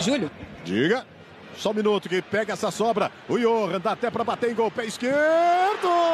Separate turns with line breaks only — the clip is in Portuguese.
Júlio. Diga. Só um minuto que pega essa sobra. O Johan dá até para bater em gol. Pé esquerdo.